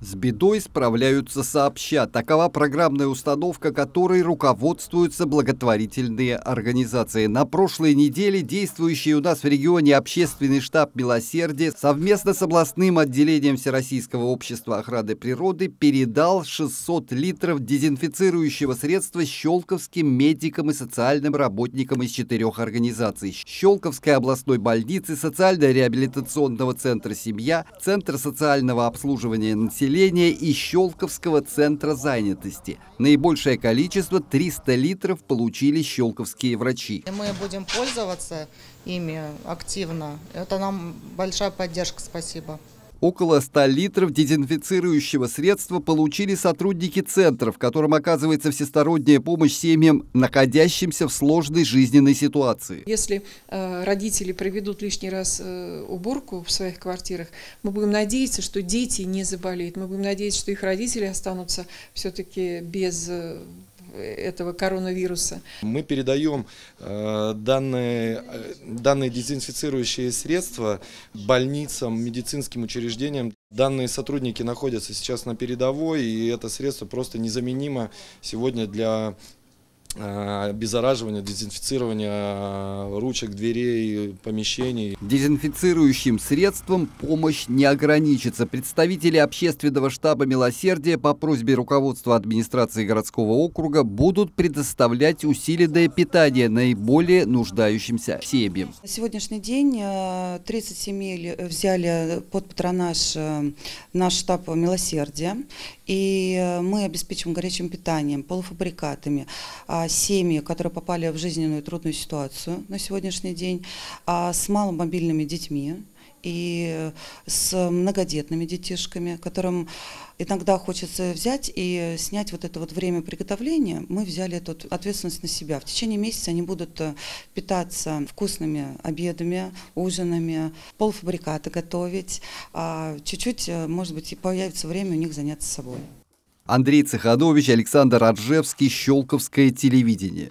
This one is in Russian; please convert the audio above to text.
С бедой справляются сообща. Такова программная установка, которой руководствуются благотворительные организации. На прошлой неделе действующий у нас в регионе общественный штаб милосердия совместно с областным отделением Всероссийского общества охраны природы передал 600 литров дезинфицирующего средства щелковским медикам и социальным работникам из четырех организаций. Щелковской областной больницы, социально-реабилитационного центра «Семья», центра социального обслуживания населения населения и Щелковского центра занятости. Наибольшее количество, 300 литров, получили щелковские врачи. Мы будем пользоваться ими активно. Это нам большая поддержка, спасибо. Около 100 литров дезинфицирующего средства получили сотрудники центра, в котором оказывается всесторонняя помощь семьям, находящимся в сложной жизненной ситуации. Если э, родители проведут лишний раз э, уборку в своих квартирах, мы будем надеяться, что дети не заболеют. Мы будем надеяться, что их родители останутся все-таки без э, этого коронавируса. Мы передаем э, данные, э, данные дезинфицирующие средства больницам, медицинским учреждениям. Данные сотрудники находятся сейчас на передовой, и это средство просто незаменимо сегодня для Э, обеззараживания, дезинфицирования ручек, дверей, помещений. Дезинфицирующим средством помощь не ограничится. Представители общественного штаба милосердия по просьбе руководства администрации городского округа будут предоставлять усиленное питание наиболее нуждающимся семьям. На сегодняшний день 30 э, семей э, взяли под патронаж наш штаб милосердия. И мы обеспечим горячим питанием, полуфабрикатами, а, а, семьи, которые попали в жизненную трудную ситуацию на сегодняшний день, а, с маломобильными детьми и с многодетными детишками, которым иногда хочется взять и снять вот это вот время приготовления, мы взяли эту ответственность на себя. В течение месяца они будут э, питаться вкусными обедами, ужинами, полуфабрикаты готовить. А чуть-чуть, э, может быть, и появится время у них заняться собой. Андрей Цеханович, Александр Раджевский, Щелковское телевидение.